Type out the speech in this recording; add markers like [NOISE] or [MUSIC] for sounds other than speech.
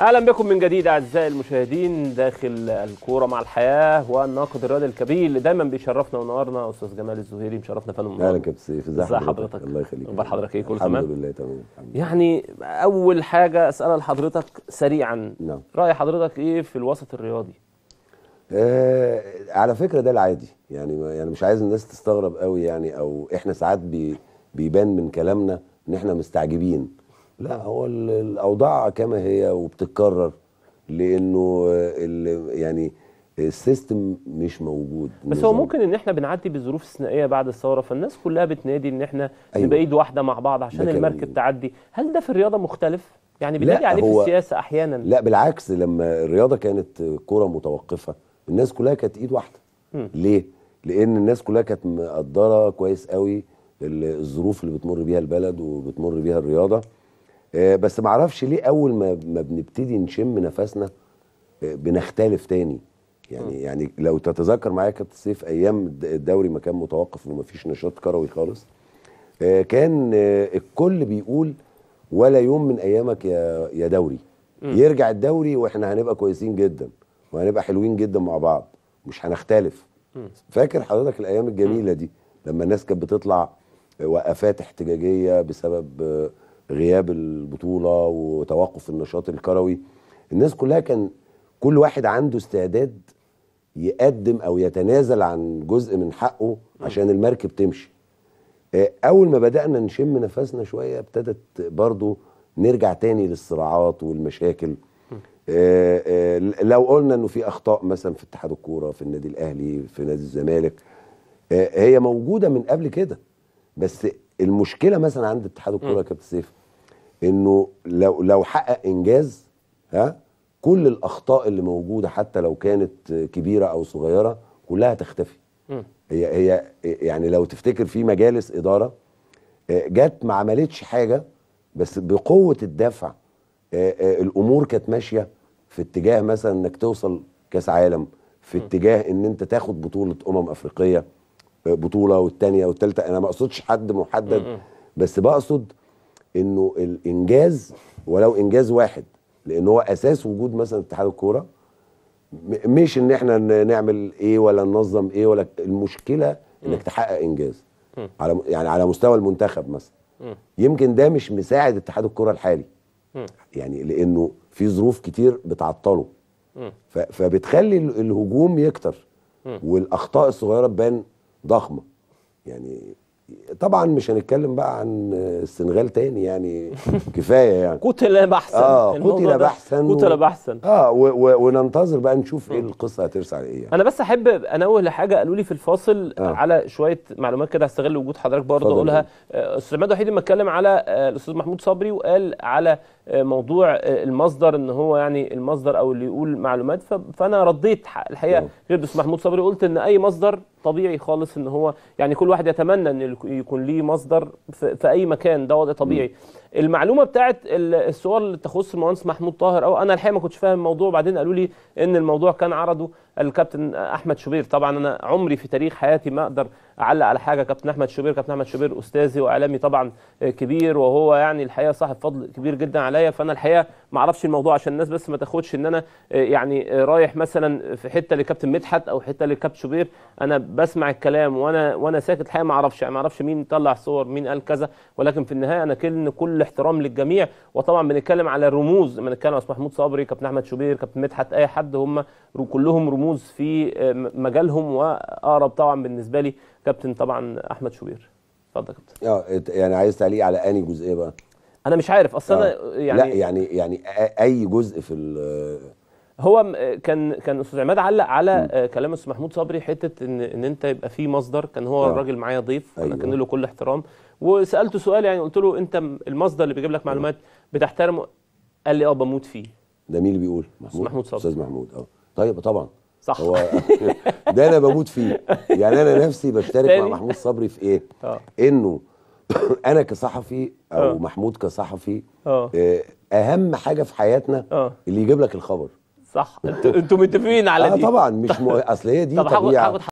اهلا بكم من جديد اعزائي المشاهدين داخل الكوره مع الحياه والناقد الرياضي الكبير اللي دايما بيشرفنا ونورنا استاذ جمال الزهيري مشرفنا فنم اهلا كابتن سيف ازي حضرتك الله يخليك اخبار حضرتك ايه كل تمام الحمد لله تمام يعني اول حاجه اسالها لحضرتك سريعا نعم راي حضرتك ايه في الوسط الرياضي آه على فكره ده العادي يعني يعني مش عايز الناس تستغرب قوي يعني او احنا ساعات بي بيبان من كلامنا ان احنا مستعجبين لا هو الاوضاع كما هي وبتتكرر لانه يعني السيستم مش موجود بس نظام. هو ممكن ان احنا بنعدي بظروف استثنائيه بعد الثوره فالناس كلها بتنادي ان احنا أيوة. نبقى ايد واحده مع بعض عشان المركب تعدي هل ده في الرياضه مختلف يعني بنادي عليه في السياسه احيانا لا بالعكس لما الرياضه كانت كره متوقفه الناس كلها كانت ايد واحده م. ليه لان الناس كلها كانت مقدره كويس قوي الظروف اللي بتمر بيها البلد وبتمر بيها الرياضه آه، بس ما اعرفش ليه اول ما ما بنبتدي نشم نفسنا آه، بنختلف تاني يعني م. يعني لو تتذكر معايا كابتن سيف ايام الدوري ما كان متوقف وما فيش نشاط كروي خالص آه، كان الكل بيقول ولا يوم من ايامك يا يا دوري م. يرجع الدوري واحنا هنبقى كويسين جدا وهنبقى حلوين جدا مع بعض مش هنختلف م. فاكر حضرتك الايام الجميله دي لما الناس كانت بتطلع وقفات احتجاجيه بسبب غياب البطوله وتوقف النشاط الكروي الناس كلها كان كل واحد عنده استعداد يقدم او يتنازل عن جزء من حقه عشان المركب تمشي آه، اول ما بدانا نشم نفسنا شويه ابتدت برضو نرجع تاني للصراعات والمشاكل آه، آه، لو قلنا انه في اخطاء مثلا في اتحاد الكوره في النادي الاهلي في نادي الزمالك هي موجوده من قبل كده بس المشكله مثلا عند اتحاد الكوره يا كابتن سيف انه لو لو حقق انجاز ها كل الاخطاء اللي موجوده حتى لو كانت كبيره او صغيره كلها تختفي م. هي هي يعني لو تفتكر في مجالس اداره آه، جت ما عملتش حاجه بس بقوه الدفع آه، آه، الامور كانت ماشيه في اتجاه مثلا انك توصل كاس عالم في اتجاه ان انت تاخد بطوله امم افريقيه بطوله والثانيه والثالثه انا ما اقصدش حد محدد بس بقصد انه الانجاز ولو انجاز واحد لان هو اساس وجود مثلا اتحاد الكوره مش ان احنا نعمل ايه ولا ننظم ايه ولا المشكله انك تحقق انجاز على يعني على مستوى المنتخب مثلا يمكن ده مش مساعد اتحاد الكوره الحالي يعني لانه في ظروف كتير بتعطله فبتخلي الهجوم يكتر والاخطاء الصغيره تبان ضخمه يعني طبعا مش هنتكلم بقى عن السنغال تاني يعني كفايه يعني [LAUGHS] قتل بحثا اه قتل بحثا قتل بحثا اه وننتظر بقى نشوف ايه القصه هترسى على ايه يعني. انا بس احب انوه لحاجه قالوا لي في الفاصل آه. على شويه معلومات كده هستغل وجود حضرتك برضه اقولها استاذ آه، عماد وحيد لما اتكلم على آه، الاستاذ محمود صبري وقال على آه، موضوع المصدر ان هو يعني المصدر او اللي يقول معلومات فانا رديت الحقيقه غير الاستاذ محمود صبري قلت ان اي مصدر طبيعي خالص ان هو يعني كل واحد يتمنى ان يكون ليه مصدر في اي مكان ده وضع طبيعي م. المعلومه بتاعت الصور اللي تخص المهندس محمود طاهر او انا الحقيقه ما كنتش فاهم الموضوع بعدين قالوا لي ان الموضوع كان عرضه الكابتن احمد شوبير طبعا انا عمري في تاريخ حياتي ما اقدر اعلق على حاجه كابتن احمد شوبير كابتن احمد شوبير استاذي واعلامي طبعا آه، كبير وهو يعني الحقيقه صاحب فضل كبير جدا عليا فانا الحقيقه ما اعرفش الموضوع عشان الناس بس ما تاخدش ان انا آه، يعني آه، رايح مثلا في حته لكابتن مدحت او حته لكابتن شوبير انا بسمع الكلام وانا وانا ساكت الحقيقه ما اعرفش يعني ما اعرفش مين طلع صور مين قال كذا ولكن في النهايه انا كل كل احترام للجميع وطبعا بنتكلم على الرموز نتكلم على محمود صبري كابتن احمد شوبير كابتن مدحت اي حد هم كلهم رموز في مجالهم واقرب طبعا بالنسبه لي كابتن طبعا احمد شوبير اتفضل كابتن اه يعني عايز تعليق على اني جزئيه بقى انا مش عارف اصل انا آه. يعني لا يعني يعني اي جزء في ال هو كان كان استاذ عماد علق على م. آه، كلام استاذ محمود صبري حته ان ان انت يبقى في مصدر كان هو آه. الراجل معايا ضيف أيوة. انا كان له كل احترام وسالته سؤال يعني قلت له انت المصدر اللي بيجيب لك معلومات بتحترمه قال لي اه بموت فيه ده مين اللي بيقول محمود استاذ محمود صبري استاذ محمود اه طيب طبعا صح هو ده انا بموت فيه يعني انا نفسي بشترك مع محمود صبري في ايه؟ أوه. انه [COUGHS] انا كصحفي او أوه. محمود كصحفي أوه. آه، اهم حاجه في حياتنا أوه. اللي يجيب لك الخبر صح انتوا متفقين على آه، دي اه طبعا مش مو... اصل هي دي طب طبيعه